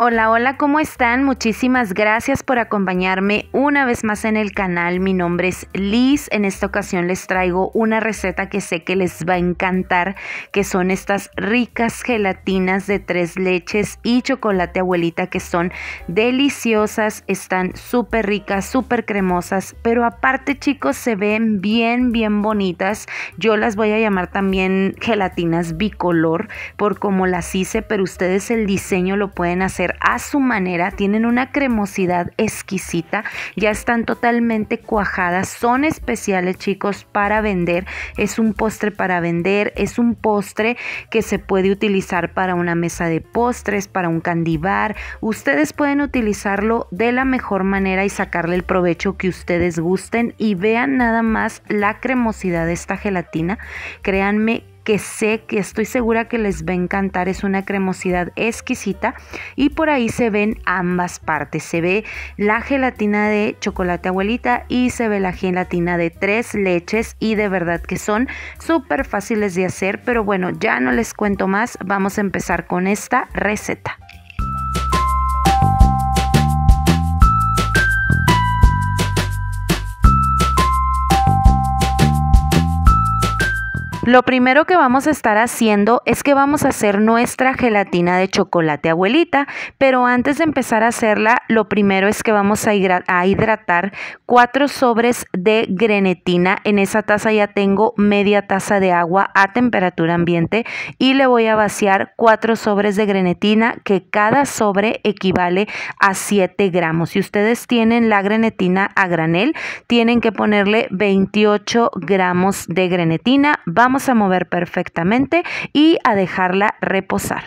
Hola, hola, ¿cómo están? Muchísimas gracias por acompañarme una vez más en el canal. Mi nombre es Liz. En esta ocasión les traigo una receta que sé que les va a encantar, que son estas ricas gelatinas de tres leches y chocolate abuelita que son deliciosas, están súper ricas, súper cremosas, pero aparte chicos se ven bien, bien bonitas. Yo las voy a llamar también gelatinas bicolor por como las hice, pero ustedes el diseño lo pueden hacer a su manera, tienen una cremosidad exquisita, ya están totalmente cuajadas, son especiales chicos para vender, es un postre para vender, es un postre que se puede utilizar para una mesa de postres, para un candibar, ustedes pueden utilizarlo de la mejor manera y sacarle el provecho que ustedes gusten y vean nada más la cremosidad de esta gelatina, créanme que sé que estoy segura que les va a encantar. Es una cremosidad exquisita y por ahí se ven ambas partes. Se ve la gelatina de chocolate abuelita y se ve la gelatina de tres leches y de verdad que son súper fáciles de hacer. Pero bueno, ya no les cuento más. Vamos a empezar con esta receta. Lo primero que vamos a estar haciendo es que vamos a hacer nuestra gelatina de chocolate abuelita, pero antes de empezar a hacerla, lo primero es que vamos a, hidratar cuatro sobres de grenetina. En esa taza ya tengo media taza de agua a temperatura ambiente y le voy a vaciar cuatro sobres de grenetina que cada sobre equivale a 7 gramos. Si ustedes tienen la grenetina a granel, tienen que ponerle 28 gramos de grenetina. Vamos a mover perfectamente y a dejarla reposar.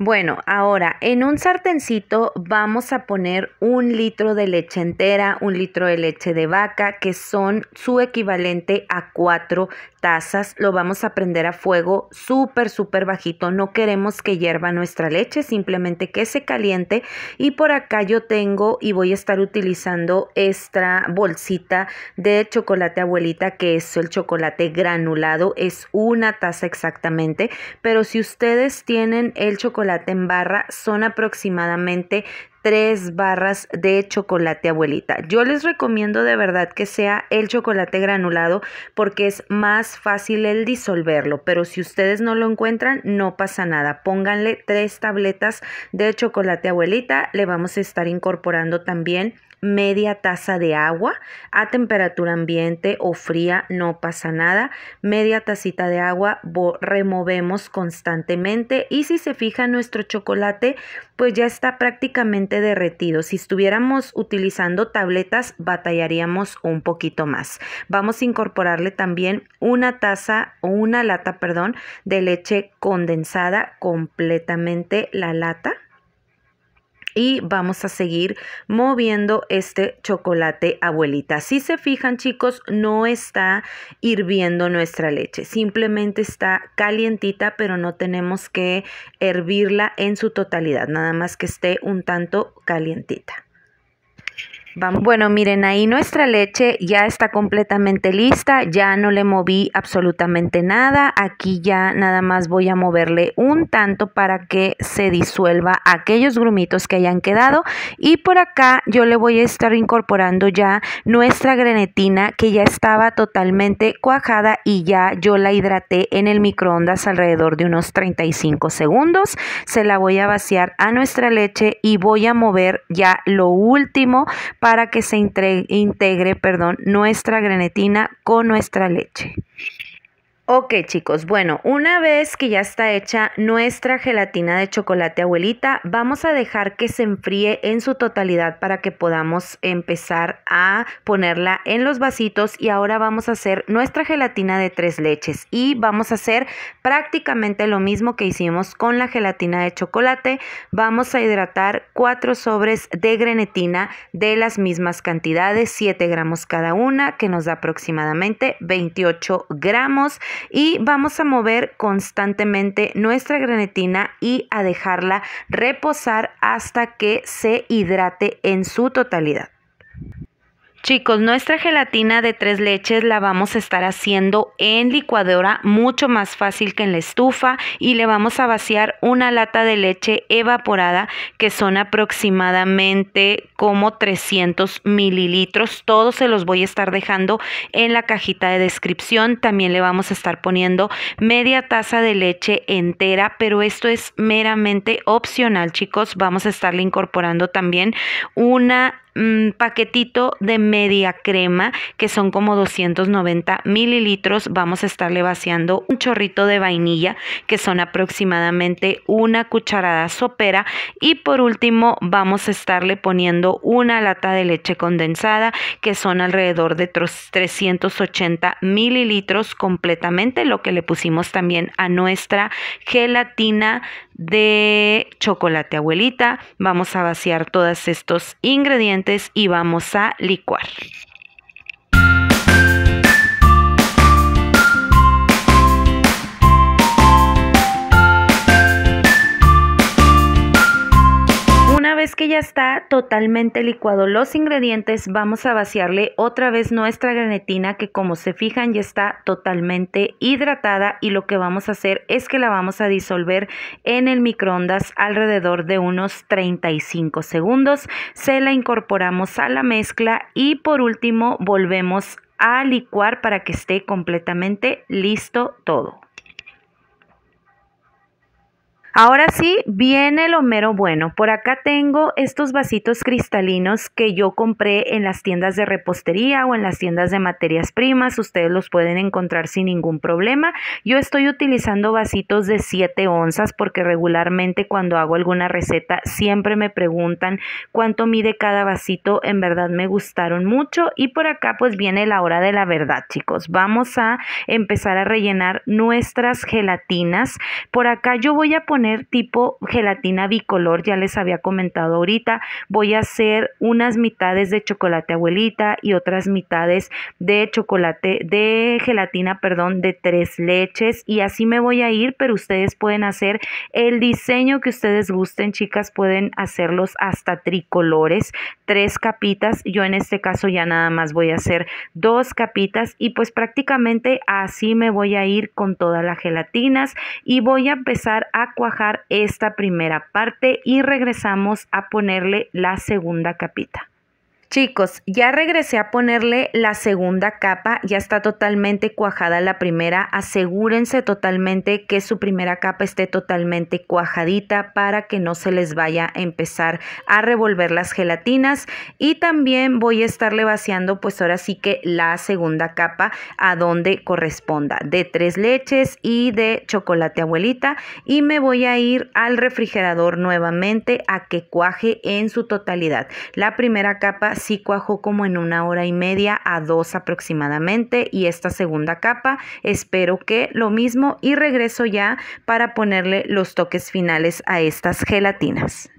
Bueno, ahora en un sartencito vamos a poner un litro de leche entera, un litro de leche de vaca, que son su equivalente a cuatro tazas. Lo vamos a prender a fuego súper, súper bajito. No queremos que hierva nuestra leche, simplemente que se caliente. Y por acá yo tengo y voy a estar utilizando esta bolsita de chocolate abuelita, que es el chocolate granulado. Es una taza exactamente, pero si ustedes tienen el chocolate en barra son aproximadamente tres barras de chocolate abuelita. Yo les recomiendo de verdad que sea el chocolate granulado porque es más fácil el disolverlo, pero si ustedes no lo encuentran no pasa nada. Pónganle tres tabletas de chocolate abuelita, le vamos a estar incorporando también media taza de agua a temperatura ambiente o fría, no pasa nada. Media tacita de agua removemos constantemente y si se fija nuestro chocolate pues ya está prácticamente derretido. Si estuviéramos utilizando tabletas batallaríamos un poquito más. Vamos a incorporarle también una taza o una lata, perdón, de leche condensada completamente la lata y vamos a seguir moviendo este chocolate abuelita. Si se fijan chicos, no está hirviendo nuestra leche, simplemente está calientita, pero no tenemos que hervirla en su totalidad, nada más que esté un tanto calientita. Bueno, miren, ahí nuestra leche ya está completamente lista, ya no le moví absolutamente nada. Aquí ya nada más voy a moverle un tanto para que se disuelva aquellos grumitos que hayan quedado. Y por acá yo le voy a estar incorporando ya nuestra grenetina que ya estaba totalmente cuajada y ya yo la hidraté en el microondas alrededor de unos 35 segundos. Se la voy a vaciar a nuestra leche y voy a mover ya lo último para para que se integre, perdón, nuestra grenetina con nuestra leche. Ok chicos, bueno, una vez que ya está hecha nuestra gelatina de chocolate abuelita, vamos a dejar que se enfríe en su totalidad para que podamos empezar a ponerla en los vasitos y ahora vamos a hacer nuestra gelatina de tres leches y vamos a hacer prácticamente lo mismo que hicimos con la gelatina de chocolate, vamos a hidratar cuatro sobres de grenetina de las mismas cantidades, 7 gramos cada una, que nos da aproximadamente 28 gramos y vamos a mover constantemente nuestra grenetina y a dejarla reposar hasta que se hidrate en su totalidad. Chicos, nuestra gelatina de tres leches la vamos a estar haciendo en licuadora, mucho más fácil que en la estufa y le vamos a vaciar una lata de leche evaporada que son aproximadamente como 300 mililitros. Todos se los voy a estar dejando en la cajita de descripción. También le vamos a estar poniendo media taza de leche entera, pero esto es meramente opcional, chicos. Vamos a estarle incorporando también una paquetito de media crema, que son como 290 mililitros. Vamos a estarle vaciando un chorrito de vainilla, que son aproximadamente una cucharada sopera. Y por último, vamos a estarle poniendo una lata de leche condensada, que son alrededor de 380 mililitros completamente, lo que le pusimos también a nuestra gelatina de chocolate abuelita. Vamos a vaciar todos estos ingredientes y vamos a licuar. vez que ya está totalmente licuado los ingredientes, vamos a vaciarle otra vez nuestra granetina que como se fijan ya está totalmente hidratada y lo que vamos a hacer es que la vamos a disolver en el microondas alrededor de unos 35 segundos. Se la incorporamos a la mezcla y por último volvemos a licuar para que esté completamente listo todo. Ahora sí, viene lo mero bueno. Por acá tengo estos vasitos cristalinos que yo compré en las tiendas de repostería o en las tiendas de materias primas. Ustedes los pueden encontrar sin ningún problema. Yo estoy utilizando vasitos de 7 onzas porque regularmente cuando hago alguna receta siempre me preguntan cuánto mide cada vasito. En verdad me gustaron mucho y por acá pues viene la hora de la verdad, chicos. Vamos a empezar a rellenar nuestras gelatinas. Por acá yo voy a poner tipo gelatina bicolor, ya les había comentado ahorita. Voy a hacer unas mitades de chocolate abuelita y otras mitades de chocolate, de gelatina, perdón, de tres leches. Y así me voy a ir, pero ustedes pueden hacer el diseño que ustedes gusten, chicas. Pueden hacerlos hasta tricolores, tres capitas. Yo en este caso ya nada más voy a hacer dos capitas y pues prácticamente así me voy a ir con todas las gelatinas y voy a empezar a cuajar esta primera parte y regresamos a ponerle la segunda capita. Chicos, ya regresé a ponerle la segunda capa, ya está totalmente cuajada la primera. Asegúrense totalmente que su primera capa esté totalmente cuajadita para que no se les vaya a empezar a revolver las gelatinas. Y también voy a estarle vaciando pues ahora sí que la segunda capa a donde corresponda, de tres leches y de chocolate abuelita. Y me voy a ir al refrigerador nuevamente a que cuaje en su totalidad. La primera capa así cuajó como en una hora y media a dos aproximadamente y esta segunda capa espero que lo mismo y regreso ya para ponerle los toques finales a estas gelatinas.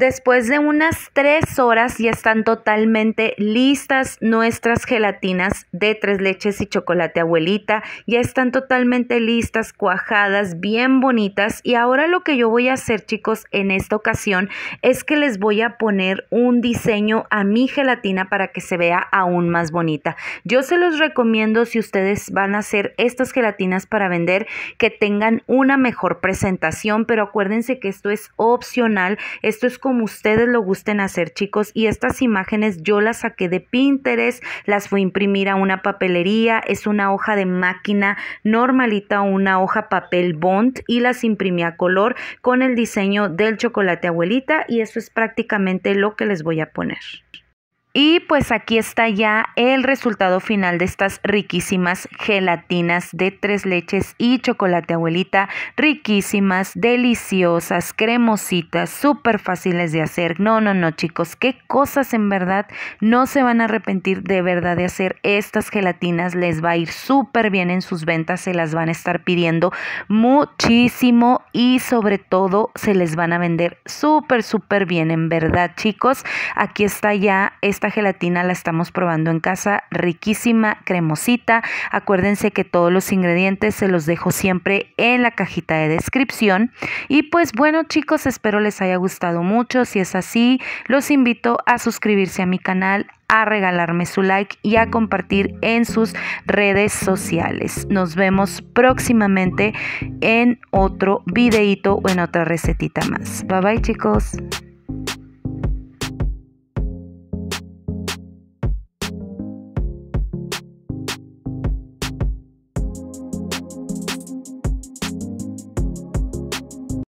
Después de unas tres horas ya están totalmente listas nuestras gelatinas de tres leches y chocolate abuelita. Ya están totalmente listas, cuajadas, bien bonitas. Y ahora lo que yo voy a hacer chicos en esta ocasión es que les voy a poner un diseño a mi gelatina para que se vea aún más bonita. Yo se los recomiendo si ustedes van a hacer estas gelatinas para vender que tengan una mejor presentación. Pero acuérdense que esto es opcional. Esto es como ustedes lo gusten hacer, chicos. Y estas imágenes yo las saqué de Pinterest, las fui a imprimir a una papelería, es una hoja de máquina normalita, una hoja papel bond y las imprimí a color con el diseño del chocolate abuelita y eso es prácticamente lo que les voy a poner. Y pues aquí está ya el resultado final de estas riquísimas gelatinas de tres leches y chocolate abuelita. Riquísimas, deliciosas, cremositas, súper fáciles de hacer. No, no, no chicos, qué cosas en verdad no se van a arrepentir de verdad de hacer estas gelatinas. Les va a ir súper bien en sus ventas, se las van a estar pidiendo muchísimo y sobre todo se les van a vender súper, súper bien en verdad chicos. Aquí está ya. Esta gelatina la estamos probando en casa, riquísima, cremosita. Acuérdense que todos los ingredientes se los dejo siempre en la cajita de descripción. Y pues bueno chicos, espero les haya gustado mucho. Si es así, los invito a suscribirse a mi canal, a regalarme su like y a compartir en sus redes sociales. Nos vemos próximamente en otro videito o en otra recetita más. Bye bye chicos.